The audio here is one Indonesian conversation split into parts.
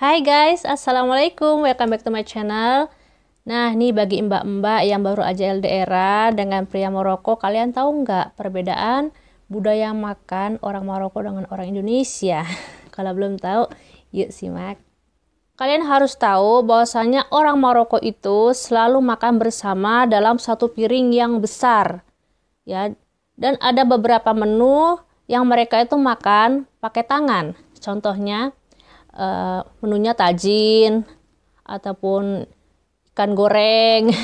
Hai guys, Assalamualaikum, welcome back to my channel Nah, ini bagi mbak-mbak yang baru aja LDR dengan pria Maroko Kalian tahu nggak perbedaan budaya makan orang Maroko dengan orang Indonesia? Kalau belum tahu, yuk simak Kalian harus tahu bahwasanya orang Maroko itu selalu makan bersama dalam satu piring yang besar ya. Dan ada beberapa menu yang mereka itu makan pakai tangan Contohnya, uh, menunya tajin ataupun ikan goreng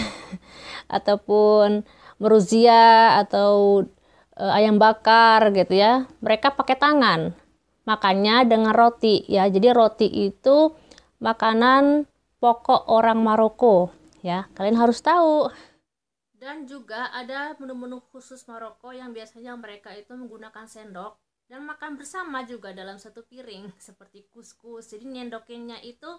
ataupun meruzia atau uh, ayam bakar gitu ya. Mereka pakai tangan. Makannya dengan roti ya. Jadi roti itu makanan pokok orang Maroko ya. Kalian harus tahu. Dan juga ada menu-menu khusus Maroko yang biasanya mereka itu menggunakan sendok dan makan bersama juga dalam satu piring seperti kuskus jadi nyendokinnya itu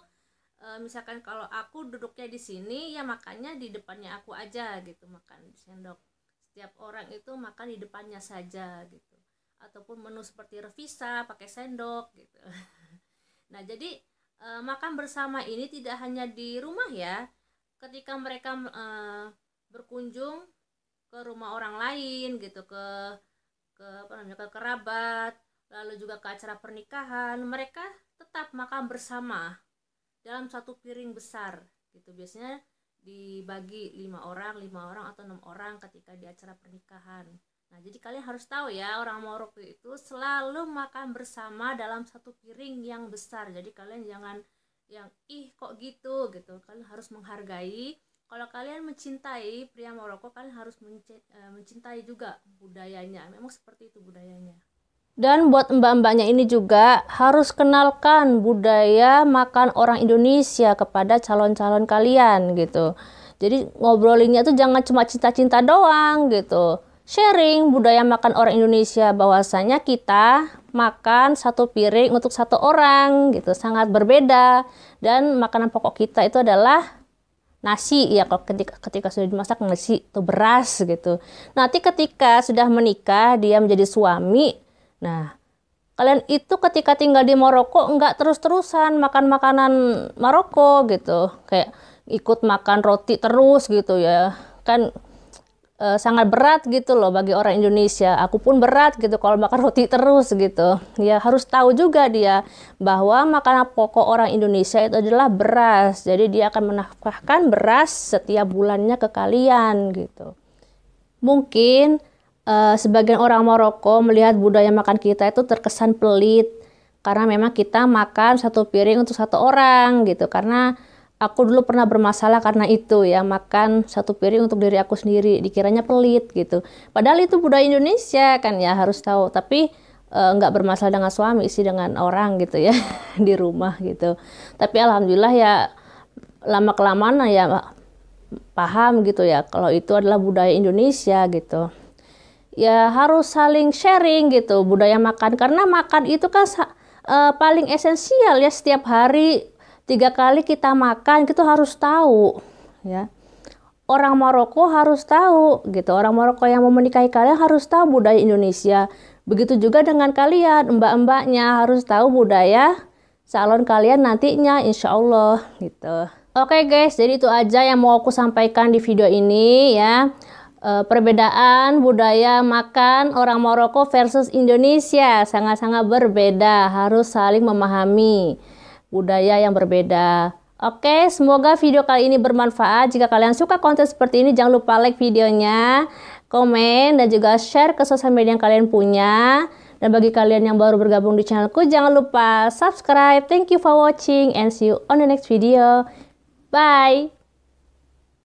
eh, misalkan kalau aku duduknya di sini ya makannya di depannya aku aja gitu makan di sendok setiap orang itu makan di depannya saja gitu ataupun menu seperti revisa pakai sendok gitu nah jadi eh, makan bersama ini tidak hanya di rumah ya ketika mereka eh, berkunjung ke rumah orang lain gitu ke ke apa namanya ke kerabat lalu juga ke acara pernikahan mereka tetap makan bersama dalam satu piring besar gitu biasanya dibagi lima orang lima orang atau enam orang ketika di acara pernikahan nah jadi kalian harus tahu ya orang Maroko itu selalu makan bersama dalam satu piring yang besar jadi kalian jangan yang ih kok gitu gitu kalian harus menghargai kalau kalian mencintai pria Maroko kalian harus eh, mencintai juga budayanya memang seperti itu budayanya dan buat mbak-mbaknya ini juga harus kenalkan budaya makan orang Indonesia kepada calon-calon kalian gitu. Jadi ngobrolinnya tuh jangan cuma cinta-cinta doang gitu. Sharing budaya makan orang Indonesia bahwasanya kita makan satu piring untuk satu orang gitu sangat berbeda dan makanan pokok kita itu adalah nasi ya kalau ketika ketika sudah dimasak nasi atau beras gitu. Nanti ketika sudah menikah dia menjadi suami. Nah, kalian itu ketika tinggal di Maroko nggak terus-terusan makan makanan Maroko gitu. Kayak ikut makan roti terus gitu ya. Kan e, sangat berat gitu loh bagi orang Indonesia. Aku pun berat gitu kalau makan roti terus gitu. Ya harus tahu juga dia bahwa makanan pokok orang Indonesia itu adalah beras. Jadi dia akan menafkahkan beras setiap bulannya ke kalian gitu. Mungkin e, sebagian orang Maroko melihat budaya makan kita itu terkesan pelit karena memang kita makan satu piring untuk satu orang gitu karena aku dulu pernah bermasalah karena itu ya makan satu piring untuk diri aku sendiri dikiranya pelit gitu padahal itu budaya Indonesia kan ya harus tahu tapi e, nggak e, bermasalah dengan suami sih dengan orang gitu ya di rumah gitu tapi alhamdulillah ya lama kelamaan ya paham gitu ya kalau itu adalah budaya Indonesia gitu ya harus saling sharing gitu budaya makan karena makan itu kan uh, paling esensial ya setiap hari tiga kali kita makan kita harus tahu ya orang Maroko harus tahu gitu orang Maroko yang mau menikahi kalian harus tahu budaya Indonesia begitu juga dengan kalian mbak-mbaknya harus tahu budaya salon kalian nantinya insya Allah gitu oke guys jadi itu aja yang mau aku sampaikan di video ini ya e, perbedaan budaya makan orang Maroko versus Indonesia sangat-sangat berbeda harus saling memahami budaya yang berbeda. Oke, semoga video kali ini bermanfaat. Jika kalian suka konten seperti ini, jangan lupa like videonya, komen, dan juga share ke sosial media yang kalian punya. Dan bagi kalian yang baru bergabung di channelku, jangan lupa subscribe. Thank you for watching and see you on the next video. Bye!